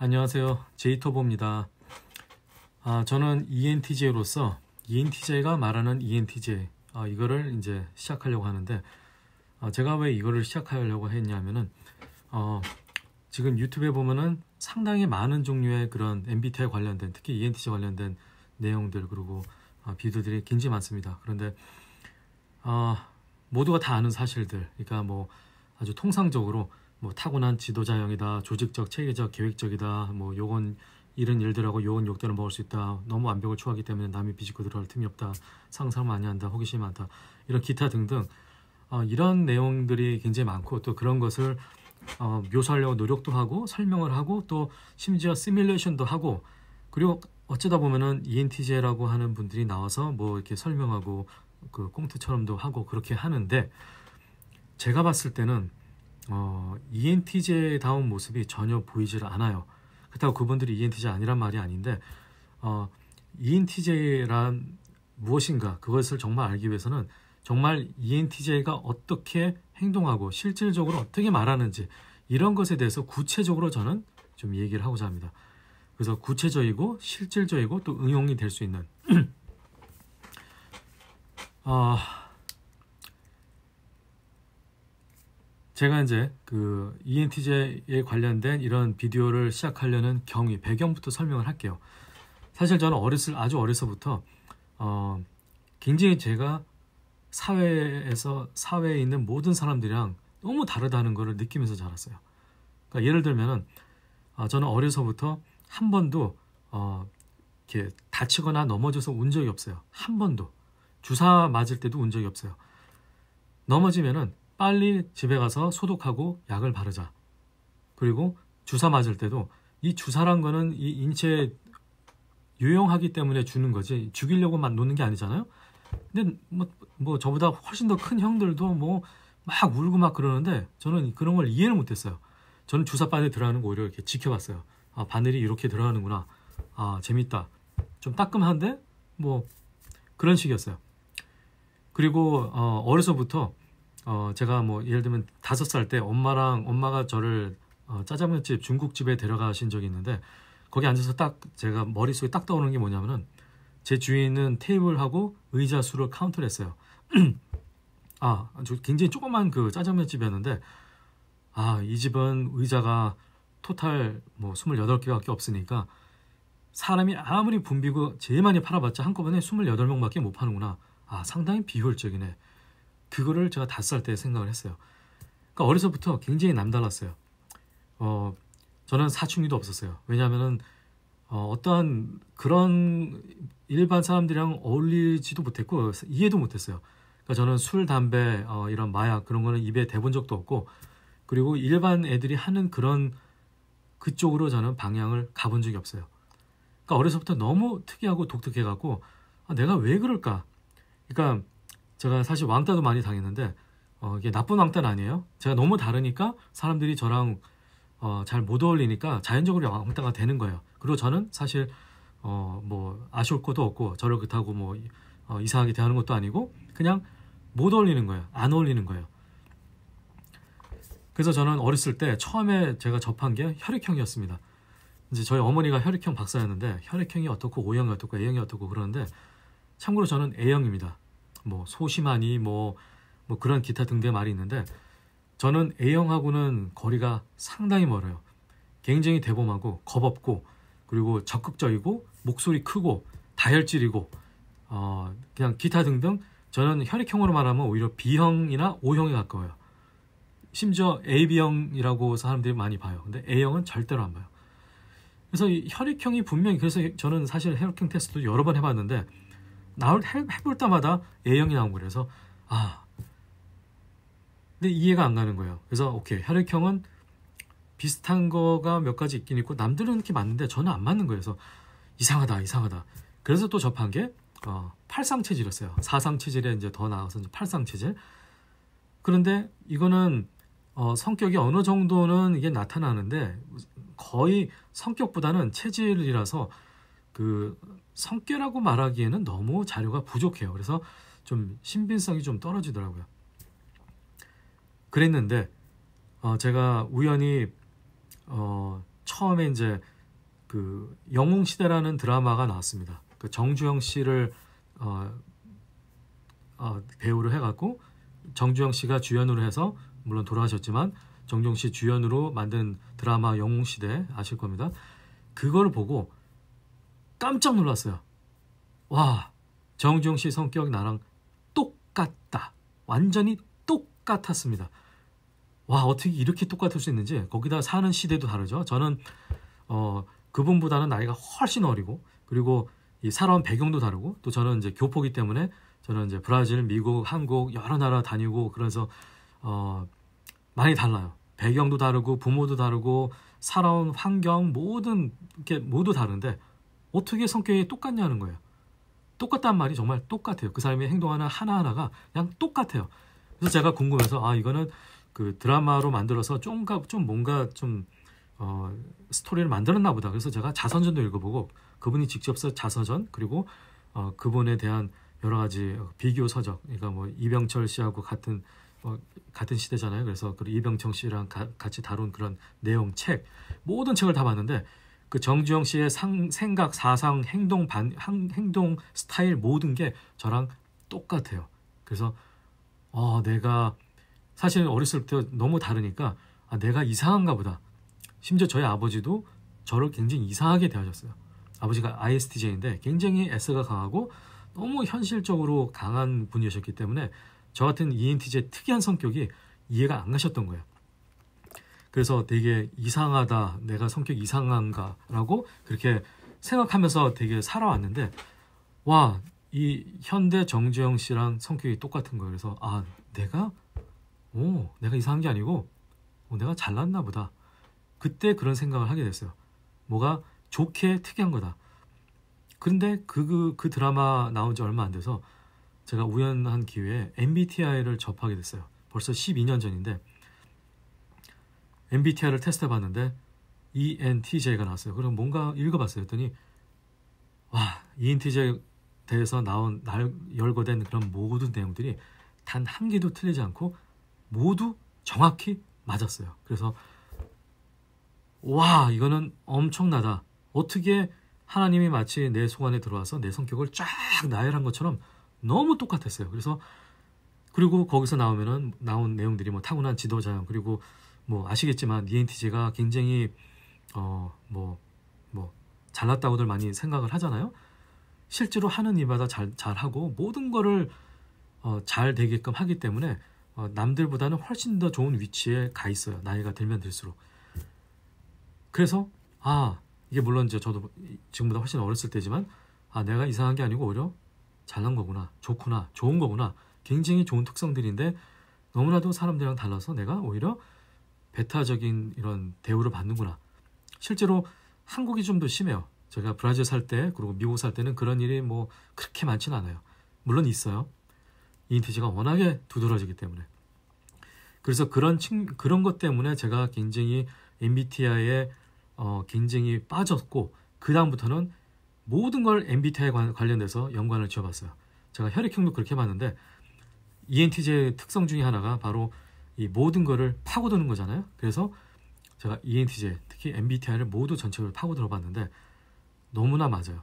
안녕하세요. 제이토보입니다. 아, 저는 ENTJ로서 ENTJ가 말하는 ENTJ 아, 이거를 이제 시작하려고 하는데 아, 제가 왜 이거를 시작하려고 했냐면은 어, 지금 유튜브에 보면은 상당히 많은 종류의 그런 MBTI 관련된 특히 ENTJ 관련된 내용들 그리고 어, 비디오들이 굉장히 많습니다. 그런데 어, 모두가 다 아는 사실들 그러니까 뭐 아주 통상적으로 뭐 타고난 지도자형이다, 조직적, 체계적, 계획적이다, 뭐 요건 이런 일들하고 요건 욕대로 먹을 수 있다, 너무 완벽을 추구하기 때문에 남이 비집고 들어갈 틈이 없다, 상상 많이 한다, 호기심이 많다, 이런 기타 등등 어, 이런 내용들이 굉장히 많고 또 그런 것을 어, 묘사하려고 노력도 하고 설명을 하고 또 심지어 시뮬레이션도 하고 그리고 어쩌다 보면은 ENTJ라고 하는 분들이 나와서 뭐 이렇게 설명하고 그 꽁트처럼도 하고 그렇게 하는데 제가 봤을 때는 어, ENTJ다운 모습이 전혀 보이질 않아요. 그렇다고 그분들이 ENTJ 아니란 말이 아닌데 어, ENTJ란 무엇인가 그것을 정말 알기 위해서는 정말 ENTJ가 어떻게 행동하고 실질적으로 어떻게 말하는지 이런 것에 대해서 구체적으로 저는 좀 얘기를 하고자 합니다. 그래서 구체적이고 실질적이고 또 응용이 될 수 있는 어, 제가 이제 그 ENTJ에 관련된 이런 비디오를 시작하려는 경위, 배경부터 설명을 할게요. 사실 저는 어렸을, 아주 어려서부터, 어, 굉장히 제가 사회에서, 사회에 있는 모든 사람들이랑 너무 다르다는 것을 느끼면서 자랐어요. 그러니까 예를 들면은, 어, 저는 어려서부터 한 번도, 어, 이렇게 다치거나 넘어져서 운 적이 없어요. 한 번도. 주사 맞을 때도 운 적이 없어요. 넘어지면은 빨리 집에 가서 소독하고 약을 바르자. 그리고 주사 맞을 때도 이 주사란 거는 이 인체에 유용하기 때문에 주는 거지 죽이려고만 놓는 게 아니잖아요. 근데 뭐, 뭐 저보다 훨씬 더 큰 형들도 뭐 막 울고 막 그러는데 저는 그런 걸 이해를 못했어요. 저는 주사 바늘 들어가는 거 오히려 이렇게 지켜봤어요. 아 바늘이 이렇게 들어가는구나. 아 재밌다. 좀 따끔한데 뭐 그런 식이었어요. 그리고 어, 어려서부터 어, 제가 뭐 예를 들면 다섯 살 때 엄마랑 엄마가 저를 어, 짜장면집 중국집에 데려가신 적이 있는데 거기 앉아서 딱 제가 머릿속에 딱 떠오르는 게 뭐냐면은 제 주인은 테이블하고 의자 수를 카운트를 했어요. 아, 저 굉장히 조그만 그 짜장면 집이었는데 아, 이 집은 의자가 토탈 뭐 28개밖에 없으니까 사람이 아무리 붐비고 제일 많이 팔아봤자 한꺼번에 28명밖에 못 파는구나. 아, 상당히 비효율적이네. 그거를 제가 다섯 살 때 생각을 했어요. 그러니까 어려서부터 굉장히 남달랐어요. 어, 저는 사춘기도 없었어요. 왜냐하면은 어, 어떠한 그런 일반 사람들이랑 어울리지도 못했고 이해도 못했어요. 그러니까 저는 술, 담배, 어, 이런 마약 그런 거는 입에 대본 적도 없고 그리고 일반 애들이 하는 그런 그쪽으로 저는 방향을 가본 적이 없어요. 그러니까 어려서부터 너무 특이하고 독특해갖고 아, 내가 왜 그럴까? 그러니까 제가 사실 왕따도 많이 당했는데 어, 이게 나쁜 왕따는 아니에요. 제가 너무 다르니까 사람들이 저랑 어, 잘못 어울리니까 자연적으로 왕따가 되는 거예요. 그리고 저는 사실 어, 뭐 아쉬울 것도 없고 저를 그렇다고 뭐 어, 이상하게 대하는 것도 아니고 그냥 못 어울리는 거예요. 안 어울리는 거예요. 그래서 저는 어렸을 때 처음에 제가 접한 게 혈액형이었습니다. 이제 저희 어머니가 혈액형 박사였는데 혈액형이 어떻고 O형이 어떻고 A형이 어떻고 그러는데 참고로 저는 A형입니다. 뭐 소심하니 뭐, 뭐 그런 기타 등등의 말이 있는데 저는 A형하고는 거리가 상당히 멀어요. 굉장히 대범하고 겁없고 그리고 적극적이고 목소리 크고 다혈질이고 어 그냥 기타 등등 저는 혈액형으로 말하면 오히려 B형이나 O형에 가까워요. 심지어 AB형이라고 사람들이 많이 봐요. 근데 A형은 절대로 안 봐요. 그래서 혈액형이 분명히 그래서 저는 사실 혈액형 테스트도 여러 번 해봤는데 나올 해, 볼 때마다 A형이 나온 거예요. 그래서 아 근데 이해가 안 가는 거예요. 그래서 오케이 혈액형은 비슷한 거가 몇 가지 있긴 있고 남들은 이렇게 맞는데 저는 안 맞는 거예요. 그래서 이상하다 이상하다. 그래서 또 접한 게 어, 팔상 체질이었어요. 사상 체질에 이제 더 나아가서 이제 팔상 체질. 그런데 이거는 어, 성격이 어느 정도는 이게 나타나는데 거의 성격보다는 체질이라서 그 성격이라고 말하기에는 너무 자료가 부족해요. 그래서 좀 신빙성이 좀 떨어지더라고요. 그랬는데 어 제가 우연히 어 처음에 이제 그 영웅 시대라는 드라마가 나왔습니다. 그 정주영 씨를 어, 어 배우를 해갖고 정주영 씨가 주연으로 해서 물론 돌아가셨지만 정종 씨 주연으로 만든 드라마 영웅 시대 아실 겁니다. 그걸 보고 깜짝 놀랐어요. 와, 정종 씨 성격 나랑 똑같다. 완전히 똑같았습니다. 와, 어떻게 이렇게 똑같을 수 있는지 거기다 사는 시대도 다르죠. 저는 어, 그분보다는 나이가 훨씬 어리고 그리고 이 살아온 배경도 다르고 또 저는 이제 교포기 때문에 저는 이제 브라질, 미국, 한국 여러 나라 다니고 그래서 어, 많이 달라요. 배경도 다르고 부모도 다르고 살아온 환경 모든 게 모두 다른데 어떻게 성격이 똑같냐는 거예요. 똑같단 말이 정말 똑같아요. 그 사람의 행동 하나 하나하나가 그냥 똑같아요. 그래서 제가 궁금해서 아 이거는 그 드라마로 만들어서 좀가 좀 뭔가 좀 어, 스토리를 만들었나 보다. 그래서 제가 자서전도 읽어보고 그분이 직접 쓴 자서전 그리고 어, 그분에 대한 여러 가지 비교 서적, 그러니까 뭐 이병철 씨하고 같은 어, 같은 시대잖아요. 그래서 그이병철 씨랑 가, 같이 다룬 그런 내용 책 모든 책을 다 봤는데 그 정주영 씨의 상, 생각, 사상, 행동 반 한, 행동 스타일 모든 게 저랑 똑같아요. 그래서 어, 내가 사실 어렸을 때 너무 다르니까 아, 내가 이상한가 보다. 심지어 저희 아버지도 저를 굉장히 이상하게 대하셨어요. 아버지가 ISTJ인데 굉장히 S가 강하고 너무 현실적으로 강한 분이셨기 때문에 저 같은 ENTJ 특이한 성격이 이해가 안 가셨던 거예요. 그래서 되게 이상하다, 내가 성격 이상한가라고 그렇게 생각하면서 되게 살아왔는데, 와, 이 현대 정주영 씨랑 성격이 똑같은 거예요. 그래서, 아, 내가, 오, 내가 이상한 게 아니고, 오, 내가 잘났나 보다. 그때 그런 생각을 하게 됐어요. 뭐가 좋게 특이한 거다. 근데 그, 그, 그 드라마 나온 지 얼마 안 돼서 제가 우연한 기회에 MBTI를 접하게 됐어요. 벌써 12년 전인데, MBTI를 테스트해 봤는데 ENTJ가 나왔어요. 그럼 뭔가 읽어봤어요. 했더니 와 ENTJ 에 대해서 나온 날 열거된 그런 모든 내용들이 단 한 개도 틀리지 않고 모두 정확히 맞았어요. 그래서 와 이거는 엄청나다. 어떻게 하나님이 마치 내 속 안에 들어와서 내 성격을 쫙 나열한 것처럼 너무 똑같았어요. 그래서 그리고 거기서 나오면은 나온 내용들이 뭐 타고난 지도자 형 그리고 뭐 아시겠지만 ENTJ가 굉장히 어 뭐뭐 뭐 잘났다고들 많이 생각을 하잖아요. 실제로 하는 일마다 잘 잘하고 모든 거를 어, 잘 되게끔 하기 때문에 어, 남들보다는 훨씬 더 좋은 위치에 가 있어요. 나이가 들면 들수록. 그래서 아 이게 물론 이제 저도 지금보다 훨씬 어렸을 때지만 아 내가 이상한 게 아니고 오히려 잘난 거구나, 좋구나, 좋은 거구나. 굉장히 좋은 특성들인데 너무나도 사람들이랑 달라서 내가 오히려 배타적인 이런 대우를 받는구나. 실제로 한국이 좀 더 심해요. 제가 브라질 살 때, 그리고 미국 살 때는 그런 일이 뭐 그렇게 많진 않아요. 물론 있어요. 인티지가 워낙에 두드러지기 때문에. 그래서 그런 친, 그런 것 때문에 제가 굉장히 MBTI에 어, 굉장히 빠졌고 그 다음부터는 모든 걸 MBTI 에 관련돼서 연관을 지어봤어요. 제가 혈액형도 그렇게 봤는데 ENTJ 의 특성 중에 하나가 바로 이 모든 거를 파고드는 거잖아요. 그래서 제가 ENTJ, 특히 MBTI를 모두 전체적으로 파고들어 봤는데 너무나 맞아요.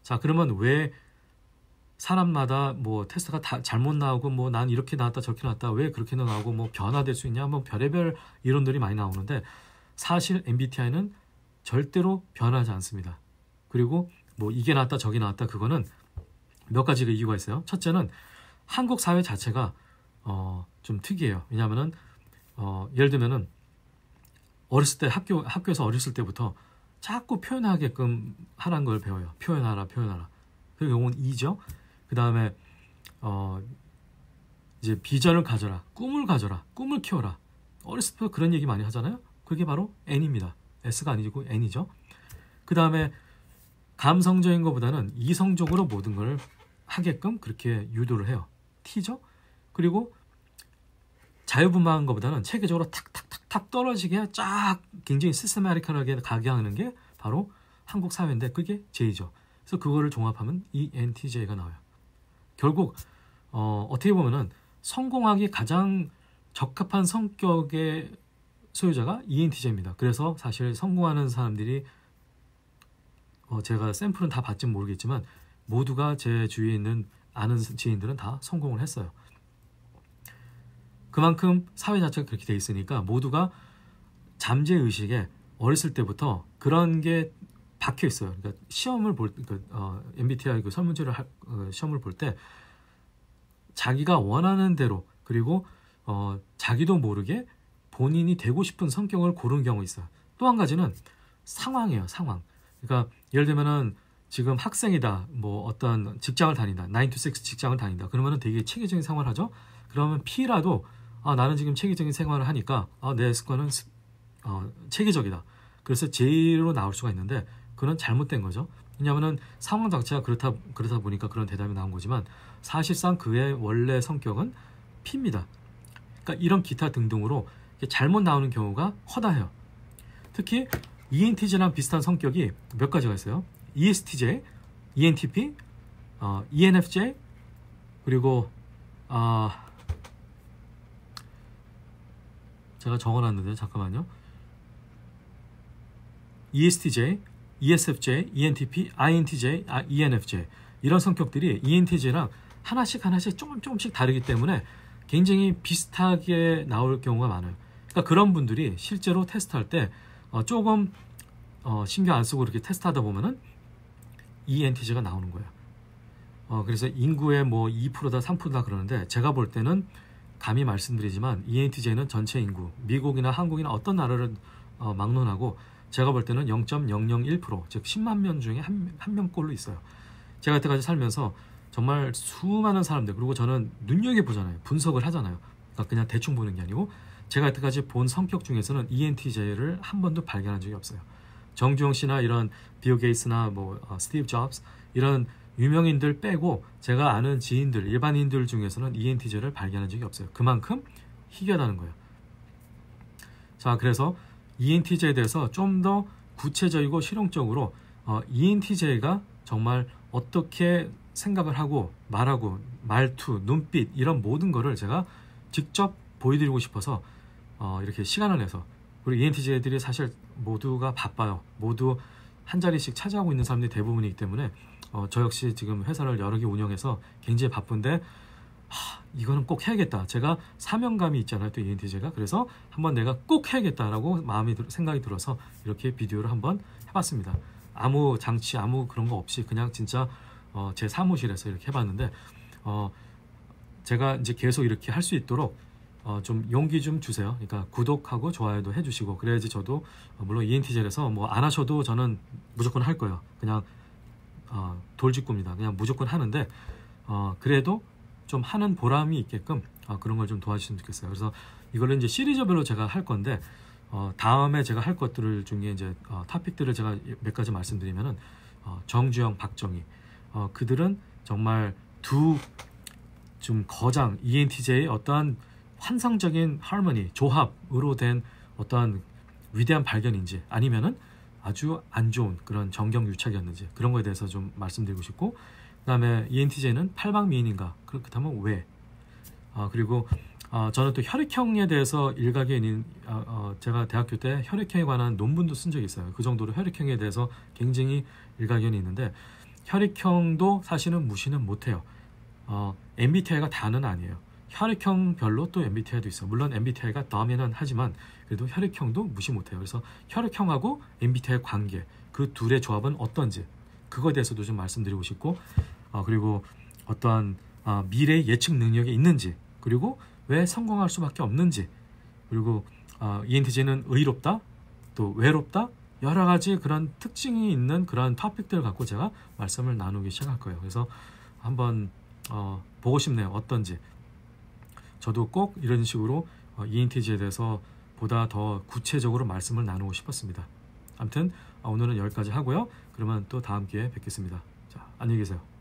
자, 그러면 왜 사람마다 뭐 테스트가 다 잘못 나오고 뭐 난 이렇게 나왔다 저렇게 나왔다 왜 그렇게 나오고 뭐 변화될 수 있냐 뭐 별의별 이론들이 많이 나오는데 사실 MBTI는 절대로 변하지 않습니다. 그리고 뭐 이게 나왔다 저게 나왔다 그거는 몇 가지 이유가 있어요. 첫째는 한국 사회 자체가 어, 좀 특이해요. 왜냐하면은 어, 예를 들면은 어렸을 때 학교 학교에서 어렸을 때부터 자꾸 표현하게끔 하라는 걸 배워요. 표현하라, 표현하라. 그 경우는 이죠그 다음에 어, 이제 비전을 가져라, 꿈을 가져라, 꿈을 키워라. 어렸을 때 그런 얘기 많이 하잖아요. 그게 바로 N입니다. S가 아니고 N이죠. 그 다음에 감성적인 것보다는 이성적으로 모든 걸 하게끔 그렇게 유도를 해요. T죠. 그리고 자유분방한 것보다는 체계적으로 탁탁탁탁 떨어지게 쫙 굉장히 시스템아리컬하게 가게하는 게 바로 한국 사회인데 그게 J죠. 그래서 그거를 종합하면 ENTJ가 나와요. 결국 어, 어떻게 보면은 성공하기 가장 적합한 성격의 소유자가 ENTJ입니다. 그래서 사실 성공하는 사람들이 어, 제가 샘플은 다봤진 모르겠지만 모두가 제 주위에 있는 아는 지인들은 다 성공을 했어요. 그만큼 사회 자체가 그렇게 돼 있으니까 모두가 잠재 의식에 어렸을 때부터 그런 게 박혀 있어요. 그러니까 시험을 볼, 그, 어, MBTI 그 설문지를 할, 어, 시험을 볼 때 자기가 원하는 대로 그리고 어, 자기도 모르게 본인이 되고 싶은 성격을 고른 경우 있어요. 또 한 가지는 상황이에요. 상황. 그러니까 예를 들면은 지금 학생이다. 뭐 어떤 직장을 다닌다. 9 to 6 직장을 다닌다. 그러면은 되게 체계적인 상황을 하죠. 그러면 P라도 아, 나는 지금 체계적인 생활을 하니까 아, 내 습관은 어, 체계적이다. 그래서 제의로 나올 수가 있는데 그건 잘못된 거죠. 왜냐하면 상황 자체가 그렇다, 그렇다 보니까 그런 대답이 나온 거지만 사실상 그의 원래 성격은 p 입니다 그러니까 이런 기타 등등으로 잘못 나오는 경우가 허다해요. 특히 ENTJ랑 비슷한 성격이 몇 가지가 있어요. ESTJ, ENTP, 어, ENFJ, 그리고 어, 제가 적어놨는데 잠깐만요. ESTJ, ESFJ, ENTP, INTJ, 아, ENFJ 이런 성격들이 ENTJ랑 하나씩 하나씩 조금 조금씩 다르기 때문에 굉장히 비슷하게 나올 경우가 많아요. 그러니까 그런 분들이 실제로 테스트할 때 어, 조금 어, 신경 안 쓰고 이렇게 테스트하다 보면은 ENTJ가 나오는 거예요. 어, 그래서 인구의 뭐 2%다 3%다 그러는데 제가 볼 때는 감히 말씀드리지만 ENTJ는 전체 인구, 미국이나 한국이나 어떤 나라를 어, 막론하고 제가 볼 때는 0.001%, 즉 10만 명 중에 한, 한 명꼴로 있어요. 제가 여태까지 살면서 정말 수많은 사람들, 그리고 저는 눈여겨보잖아요. 분석을 하잖아요. 그러니까 그냥 대충 보는 게 아니고 제가 여태까지 본 성격 중에서는 ENTJ를 한 번도 발견한 적이 없어요. 정주영 씨나 이런 비오 게이스나뭐 어, 스티브 잡스 이런 유명인들 빼고 제가 아는 지인들, 일반인들 중에서는 ENTJ를 발견한 적이 없어요. 그만큼 희귀하다는 거예요. 자, 그래서 ENTJ에 대해서 좀 더 구체적이고 실용적으로 어, ENTJ가 정말 어떻게 생각을 하고 말하고 말투, 눈빛 이런 모든 거를 제가 직접 보여드리고 싶어서 어, 이렇게 시간을 내서 우리 ENTJ들이 사실 모두가 바빠요. 모두 한 자리씩 차지하고 있는 사람들이 대부분이기 때문에 어, 저 역시 지금 회사를 여러 개 운영해서 굉장히 바쁜데 하, 이거는 꼭 해야겠다. 제가 사명감이 있잖아요. 또 ENTJ가. 그래서 한번 내가 꼭 해야겠다라고 마음이 생각이 들어서 이렇게 비디오를 한번 해봤습니다. 아무 장치, 아무 그런 거 없이 그냥 진짜 어, 제 사무실에서 이렇게 해봤는데 어, 제가 이제 계속 이렇게 할 수 있도록 어, 좀 용기 좀 주세요. 그러니까 구독하고 좋아요도 해주시고 그래야지 저도 어, 물론 ENTJ에서 뭐 안 하셔도 저는 무조건 할 거예요. 그냥 어, 돌직구입니다. 그냥 무조건 하는데 어, 그래도 좀 하는 보람이 있게끔 어, 그런 걸 좀 도와주시면 좋겠어요. 그래서 이걸 이제 시리즈별로 제가 할 건데 어, 다음에 제가 할 것들을 중에 이제 어, 탑픽들을 제가 몇 가지 말씀드리면은 어, 정주영, 박정희 어, 그들은 정말 두 좀 거장 ENTJ의 어떠한 환상적인 할머니 조합으로 된 어떠한 위대한 발견인지 아니면은 아주 안 좋은 그런 정경 유착이었는지 그런 거에 대해서 좀 말씀드리고 싶고 그 다음에 ENTJ는 팔방미인인가 그렇다면 왜 아, 그리고 아, 저는 또 혈액형에 대해서 일각에 있는 아, 어, 제가 대학교 때 혈액형에 관한 논문도 쓴 적이 있어요 그 정도로 혈액형에 대해서 굉장히 일각견이 있는데 혈액형도 사실은 무시는 못해요 어, MBTI가 다는 아니에요 혈액형별로 또 MBTI도 있어. 물론 MBTI가 다음에는 하지만 그래도 혈액형도 무시 못해요. 그래서 혈액형하고 MBTI 관계 그 둘의 조합은 어떤지 그거에 대해서도 좀 말씀드리고 싶고 어, 그리고 어떠한 어, 미래 예측 능력이 있는지 그리고 왜 성공할 수밖에 없는지 그리고 어, ENTJ는 의롭다 또 외롭다 여러 가지 그런 특징이 있는 그런 토픽들을 갖고 제가 말씀을 나누기 시작할 거예요. 그래서 한번 어, 보고 싶네요. 어떤지. 저도 꼭 이런 식으로 ENTJ에 어, 대해서 보다 더 구체적으로 말씀을 나누고 싶었습니다. 아무튼 아, 오늘은 여기까지 하고요. 그러면 또 다음 기회에 뵙겠습니다. 자, 안녕히 계세요.